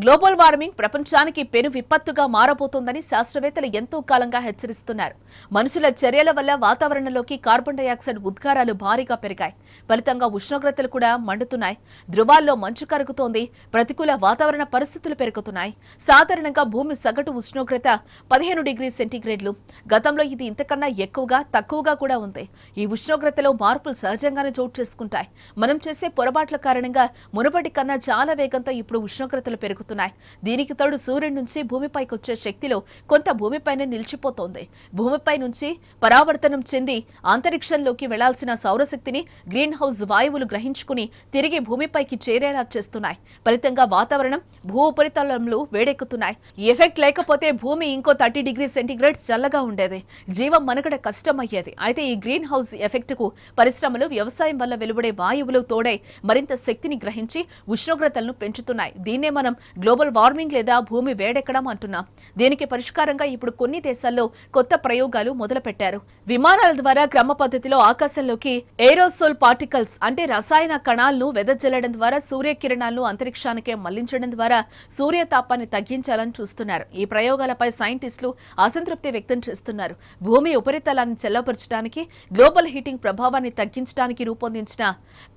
global warming ప్రపంచానికి పెను విపత్తుగా మారబోతోందని శాస్త్రవేత్తలు ఎంతో కాలంగా హెచ్చరిస్తున్నారు మనుషుల చర్యల వల్ల వాతావరణంలోకి కార్బన్ డైఆక్సైడ్ ఉద్గారాలు భారీగా పెరిగాయి ఫలితంగా ఉష్ణోగ్రతలు కూడా మండుతున్నాయి ధృవాల్లో మంచు కరుగుతోంది ప్రతికూల వాతావరణ పరిస్థితులు పెరుగుతున్నాయి సాధారణంగా భూమి సగటు ఉష్ణోగ్రత పదిహేను డిగ్రీ సెంటీగ్రేడ్లు గతంలో ఇది ఇంతకన్నా ఎక్కువగా తక్కువగా కూడా ఉంది ఈ ఉష్ణోగ్రతలో మార్పులు సహజంగానే చోటు చేసుకుంటాయి మనం చేసే పొరపాట్ల కారణంగా మునుపటి కన్నా చాలా వేగంతో ఇప్పుడు ఉష్ణోగ్రతలు పెరుగుతున్నాయి కొనసాగుతున్నాయి దీనికి తోడు సూర్యుడి నుంచి భూమిపైకి వచ్చే శక్తిలో కొంత భూమిపైనే నిలిచిపోతోంది భూమిపై నుంచి పరావర్తనం చెంది అంతరిక్షంలోకి వెళ్లాల్సిన సౌరశక్తిని గ్రీన్ హౌస్ వాయువులు గ్రహించుకుని తిరిగి భూమిపైకి చేరేలా చేస్తున్నాయి ఫలితంగా వాతావరణం భూ ఉపరితలంలో వేడెక్కుతున్నాయి ఈ ఎఫెక్ట్ లేకపోతే భూమి ఇంకో థర్టీ డిగ్రీ సెంటీగ్రేడ్ చల్లగా ఉండేది జీవం మనుగడ కష్టమయ్యేది అయితే ఈ గ్రీన్ హౌస్ ఎఫెక్ట్ కు పరిశ్రమలు వ్యవసాయం వల్ల వెలువడే వాయువులు తోడై మరింత శక్తిని గ్రహించి ఉష్ణోగ్రతలను పెంచుతున్నాయి దీన్నే మనం గ్లోబల్ వార్మింగ్ లేదా భూమి వేడెక్కడం అంటున్నా దీనికి పరిష్కారంగా ఇప్పుడు కొన్ని దేశాల్లో కొత్త ప్రయోగాలు మొదలుపెట్టారు విమానాల ద్వారా క్రమ పద్ధతిలో ఆకాశంలోకి ఏరోసోల్ పార్టికల్స్ అంటే రసాయన కణాలను వెదజల్లడం ద్వారా సూర్యకిరణాలను అంతరిక్షానికే మళ్లించడం ద్వారా సూర్యతాపాన్ని తగ్గించాలని చూస్తున్నారు ఈ ప్రయోగాలపై సైంటిస్టులు అసంతృప్తి వ్యక్తం చేస్తున్నారు భూమి ఉపరితలాన్ని చెల్లపరచడానికి గ్లోబల్ హీటింగ్ ప్రభావాన్ని తగ్గించడానికి రూపొందించిన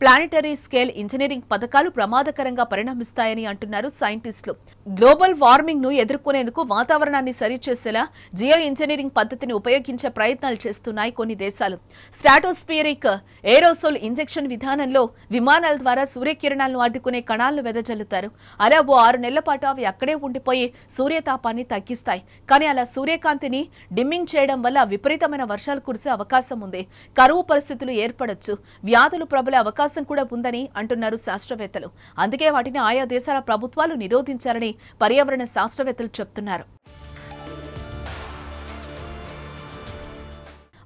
ప్లానిటరీ స్కేల్ ఇంజనీరింగ్ పథకాలు ప్రమాదకరంగా పరిణమిస్తాయని అంటున్నారు సైంటిస్ట్ నోటీసులు గ్లోబల్ వార్మింగ్ ను ఎదుర్కొనేందుకు వాతావరణాన్ని సరిచేసేలా జియో ఇంజనీరింగ్ పద్ధతిని ఉపయోగించే ప్రయత్నాలు చేస్తున్నాయి కొన్ని దేశాలు స్టాటోస్పియరిక్ ఏరోసోల్ ఇంజెక్షన్ విధానంలో విమానాల ద్వారా సూర్యకిరణాలను అడ్డుకునే కణాలను వెదజల్లుతారు అలా ఓ ఆరు నెలల పాటు అవి అక్కడే ఉండిపోయి సూర్యతాపాన్ని తగ్గిస్తాయి కానీ అలా సూర్యకాంతిని డిమ్మింగ్ చేయడం వల్ల విపరీతమైన వర్షాలు కురిసే అవకాశం ఉంది కరువు పరిస్థితులు ఏర్పడొచ్చు వ్యాధులు ప్రబలే అవకాశం కూడా ఉందని అంటున్నారు శాస్త్రవేత్తలు అందుకే వాటిని ఆయా దేశాల ప్రభుత్వాలు నిరోధించారని పర్యావరణ శాస్త్రవేత్తలు చెప్తున్నారు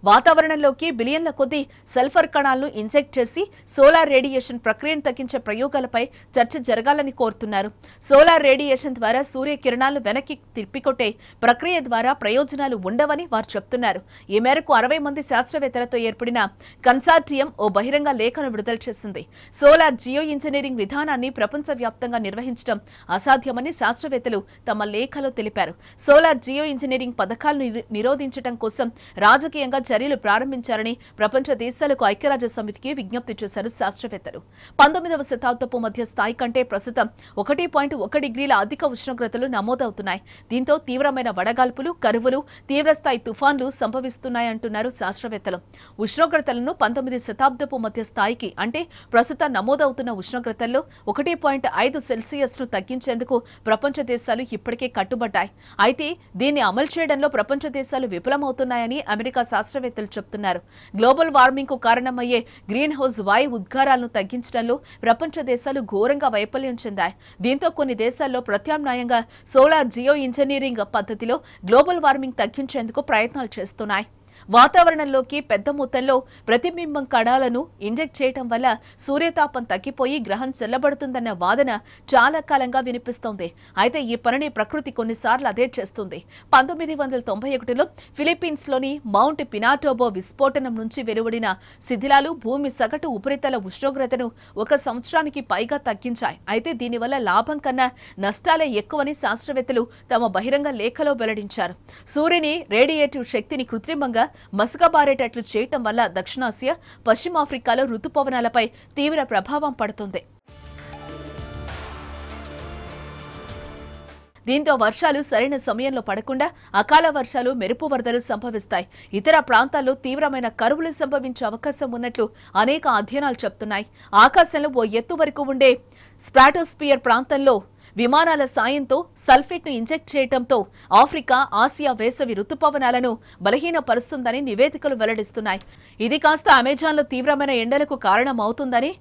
వాతావరణంలోకి బిలియన్ల కొద్దీ సల్ఫర్ కణాలను ఇంజెక్ట్ చేసి సోలార్ రేడియేషన్ ప్రక్రియను తగ్గించే ప్రయోగాలపై చర్చ జరగాలని కోరుతున్నారు సోలార్ రేడియేషన్ ద్వారా సూర్యకిరణాలు వెనక్కి తిప్పికొట్టే ప్రక్రియ ద్వారా ప్రయోజనాలు ఉండవని వారు చెప్తున్నారు ఈ మేరకు అరవై మంది శాస్త్రవేత్తలతో ఏర్పడిన కన్సార్టియం ఓ బహిరంగ లేఖను విడుదల చేసింది సోలార్ జియో ఇంజనీరింగ్ విధానాన్ని వ్యాప్తంగా నిర్వహించడం అసాధ్యమని శాస్త్రవేత్తలు తమ లేఖలో తెలిపారు సోలార్ జియో ఇంజనీరింగ్ పథకాలను నిరోధించడం కోసం రాజకీయంగా చర్యలు ప్రారంభించారని ప్రపంచ దేశాలకు ఐక్యరాజ్య సమితికి విజ్ఞప్తి చేశారు శాస్త్రవేత్తలు పంతొమ్మిదవ శతాబ్దపు మధ్య స్థాయి కంటే ప్రస్తుతం ఒకటి పాయింట్ ఒక డిగ్రీల అధిక ఉష్ణోగ్రతలు నమోదవుతున్నాయి దీంతో తీవ్రమైన వడగాల్పులు కరువులు తీవ్రస్థాయి తుఫాన్లు సంభవిస్తున్నాయంటున్నారు శాస్త్రవేత్తలు ఉష్ణోగ్రతలను పంతొమ్మిది శతాబ్దపు మధ్య స్థాయికి అంటే ప్రస్తుతం నమోదవుతున్న ఉష్ణోగ్రతల్లో ఒకటి పాయింట్ ఐదు సెల్సియస్ ను తగ్గించేందుకు ప్రపంచ దేశాలు ఇప్పటికే కట్టుబడ్డాయి అయితే దీన్ని అమలు చేయడంలో ప్రపంచ దేశాలు విఫలమవుతున్నాయని అమెరికా శాస్త్ర శాస్త్రవేత్తలు చెబుతున్నారు గ్లోబల్ వార్మింగ్ కు కారణమయ్యే గ్రీన్ హౌస్ వాయు ఉద్గారాలను తగ్గించడంలో ప్రపంచ దేశాలు ఘోరంగా వైఫల్యం చెందాయి దీంతో కొన్ని దేశాల్లో ప్రత్యామ్నాయంగా సోలార్ జియో ఇంజనీరింగ్ పద్ధతిలో గ్లోబల్ వార్మింగ్ తగ్గించేందుకు ప్రయత్నాలు చేస్తున్నాయి వాతావరణంలోకి పెద్ద మొత్తంలో ప్రతిబింబం కణాలను ఇంజెక్ట్ చేయటం వల్ల సూర్యతాపం తగ్గిపోయి గ్రహం చెల్లబడుతుందన్న వాదన చాలా కాలంగా వినిపిస్తోంది అయితే ఈ పనిని ప్రకృతి కొన్నిసార్లు అదే చేస్తుంది పంతొమ్మిది వందల తొంభై ఒకటిలో ఫిలిప్పీన్స్ లోని మౌంట్ పినాటోబో విస్ఫోటనం నుంచి వెలువడిన శిథిలాలు భూమి సగటు ఉపరితల ఉష్ణోగ్రతను ఒక సంవత్సరానికి పైగా తగ్గించాయి అయితే దీనివల్ల లాభం కన్నా నష్టాలే ఎక్కువని శాస్త్రవేత్తలు తమ బహిరంగ లేఖలో వెల్లడించారు సూర్యుని రేడియేటివ్ శక్తిని కృత్రిమంగా మసకబారేటట్లు చేయటం వల్ల దక్షిణాసియా పశ్చిమాఫ్రికాలో రుతుపవనాలపై తీవ్ర ప్రభావం పడుతుంది దీంతో వర్షాలు సరైన సమయంలో పడకుండా అకాల వర్షాలు మెరుపు వరదలు సంభవిస్తాయి ఇతర ప్రాంతాల్లో తీవ్రమైన కరువులు సంభవించే అవకాశం ఉన్నట్లు అనేక అధ్యయనాలు చెప్తున్నాయి ఆకాశంలో ఓ ఎత్తు వరకు ఉండే స్ప్రాటోస్పియర్ ప్రాంతంలో విమానాల సాయంతో సల్ఫేట్ను ఇంజెక్ట్ చేయడంతో ఆఫ్రికా ఆసియా వేసవి రుతుపవనాలను బలహీనపరుస్తుందని నివేదికలు వెల్లడిస్తున్నాయి ఇది కాస్త అమెజాన్లో తీవ్రమైన ఎండలకు కారణమవుతుందని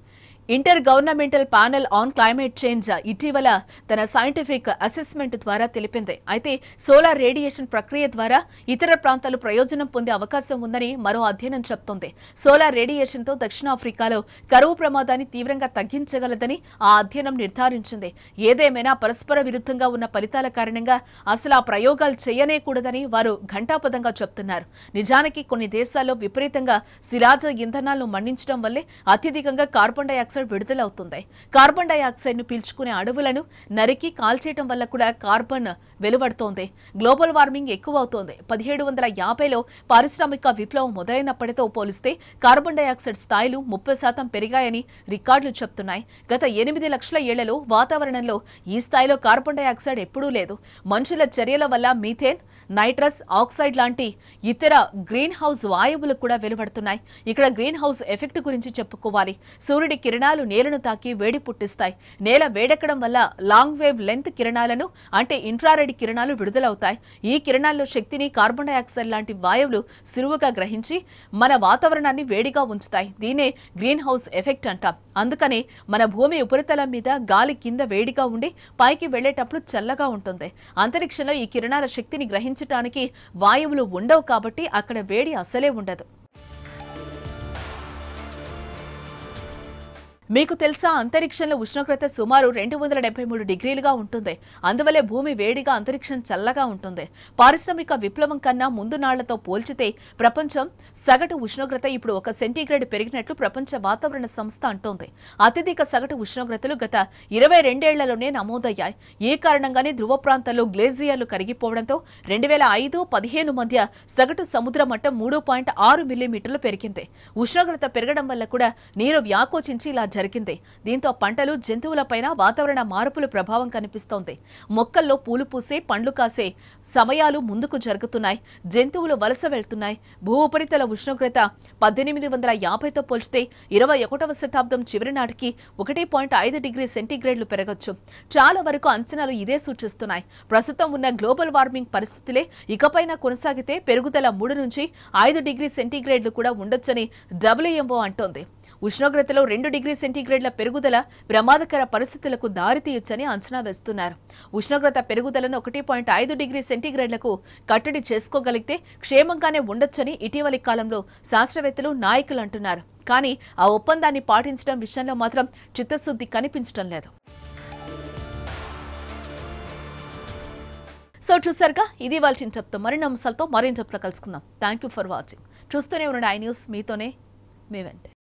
intergovernmental panel on climate change ఇటీవల తన సైంటిఫిక్ అసెస్మెంట్ ద్వారా తెలిపింది అయితే సోలార్ రేడియేషన్ ప్రక్రియ ద్వారా ఇతర ప్రాంతాలు ప్రయోజనం పొందే అవకాశం ఉందని మరో అధ్యయనం చెబుతోంది సోలార్ రేడియేషన్తో దక్షిణాఫ్రికాలో కరువు ప్రమాదాన్ని తీవ్రంగా తగ్గించగలదని ఆ అధ్యయనం నిర్ధారించింది ఏదేమైనా పరస్పర విరుద్ధంగా ఉన్న ఫలితాల కారణంగా అసలు ఆ ప్రయోగాలు చేయనేకూడదని వారు ఘంటాపదంగా చెప్తున్నారు నిజానికి కొన్ని దేశాల్లో విపరీతంగా శిలాజ ఇంధనాలను మండించడం వల్లే అత్యధికంగా కార్బన్ డైఆక్సైడ్ డయాక్సైడ్ విడుదలవుతుంది కార్బన్ ను పీల్చుకునే అడవులను నరికి కాల్చేయటం వల్ల కూడా కార్బన్ వెలువడుతోంది గ్లోబల్ వార్మింగ్ ఎక్కువ అవుతోంది పదిహేడు వందల యాభైలో పారిశ్రామిక విప్లవం మొదలైనప్పటితో పోలిస్తే కార్బన్ డయాక్సైడ్ స్థాయిలు ముప్పై శాతం పెరిగాయని రికార్డులు చెప్తున్నాయి గత ఎనిమిది లక్షల ఏళ్లలో వాతావరణంలో ఈ స్థాయిలో కార్బన్ డయాక్సైడ్ ఎప్పుడూ లేదు మనుషుల చర్యల వల్ల మీథేన్ నైట్రస్ ఆక్సైడ్ లాంటి ఇతర గ్రీన్ హౌస్ వాయువులు కూడా వెలువడుతున్నాయి ఇక్కడ గ్రీన్ హౌస్ ఎఫెక్ట్ గురించి చెప్పుకోవాలి సూర్యుడి కిరణాలు కిరణాలు నేలను తాకి వేడి పుట్టిస్తాయి నేల వేడెక్కడం వల్ల లాంగ్ వేవ్ లెంత్ కిరణాలను అంటే ఇన్ఫ్రారెడ్ కిరణాలు విడుదలవుతాయి ఈ కిరణాల్లో శక్తిని కార్బన్ డైఆక్సైడ్ లాంటి వాయువులు సులువుగా గ్రహించి మన వాతావరణాన్ని వేడిగా ఉంచుతాయి దీనే గ్రీన్ హౌస్ ఎఫెక్ట్ అంటాం అందుకనే మన భూమి ఉపరితలం మీద గాలి కింద వేడిగా ఉండి పైకి వెళ్లేటప్పుడు చల్లగా ఉంటుంది అంతరిక్షంలో ఈ కిరణాల శక్తిని గ్రహించడానికి వాయువులు ఉండవు కాబట్టి అక్కడ వేడి అసలే ఉండదు మీకు తెలుసా అంతరిక్షంలో ఉష్ణోగ్రత సుమారు రెండు వందల డెబ్బై మూడు డిగ్రీలుగా ఉంటుంది అందువల్లే భూమి వేడిగా అంతరిక్షం చల్లగా ఉంటుంది పారిశ్రామిక విప్లవం కన్నా ముందు నాళ్లతో పోల్చితే ప్రపంచం సగటు ఉష్ణోగ్రత ఇప్పుడు ఒక సెంటీగ్రేడ్ పెరిగినట్లు ప్రపంచ వాతావరణ సంస్థ అంటోంది అత్యధిక సగటు ఉష్ణోగ్రతలు గత ఇరవై రెండేళ్లలోనే నమోదయ్యాయి ఏ కారణంగానే ధ్రువ ప్రాంతాల్లో గ్లేజియర్లు కరిగిపోవడంతో రెండు వేల ఐదు పదిహేను మధ్య సగటు సముద్ర మట్టం మూడు పాయింట్ ఆరు మిల్లీమీటర్లు పెరిగింది ఉష్ణోగ్రత పెరగడం వల్ల కూడా నీరు వ్యాకోచించి ఇలా జరిగింది దీంతో పంటలు జంతువులపైన వాతావరణ మార్పుల ప్రభావం కనిపిస్తోంది మొక్కల్లో పూలు పూసే పండ్లు కాసే సమయాలు ముందుకు జరుగుతున్నాయి జంతువులు వలస వెళ్తున్నాయి భూ ఉపరితల ఉష్ణోగ్రత పద్దెనిమిది వందల యాభైతో పోల్చితే ఇరవై ఒకటవ శతాబ్దం చివరి నాటికి ఒకటి పాయింట్ ఐదు డిగ్రీ సెంటీగ్రేడ్లు పెరగచ్చు చాలా వరకు అంచనాలు ఇదే సూచిస్తున్నాయి ప్రస్తుతం ఉన్న గ్లోబల్ వార్మింగ్ పరిస్థితులే ఇకపైన కొనసాగితే పెరుగుదల మూడు నుంచి ఐదు డిగ్రీ సెంటీగ్రేడ్లు కూడా ఉండొచ్చని డబ్ల్యూఎంఓ అంటోంది ఉష్ణోగ్రతలో రెండు డిగ్రీ సెంటీగ్రేడ్ల పెరుగుదల ప్రమాదకర పరిస్థితులకు దారితీయొచ్చని అంచనా వేస్తున్నారు ఉష్ణోగ్రత పెరుగుదలను ఒకటి పాయింట్ ఐదు డిగ్రీ సెంటీగ్రేడ్లకు కట్టడి చేసుకోగలిగితే క్షేమంగానే ఉండొచ్చని ఇటీవలి కాలంలో శాస్త్రవేత్తలు నాయకులు అంటున్నారు కానీ ఆ ఒప్పందాన్ని పాటించడం విషయంలో మాత్రం చిత్తశుద్ధి కనిపించడం లేదు సో చూసారుగా ఇది వాళ్ళ చెప్తాం మరిన్ని అంశాలతో మరిన్ని చెప్తా కలుసుకుందాం థ్యాంక్ యూ ఫర్ వాచింగ్ చూస్తూనే ఉన్నాడు ఐ న్యూస్ మీతోనే మీ వెంటే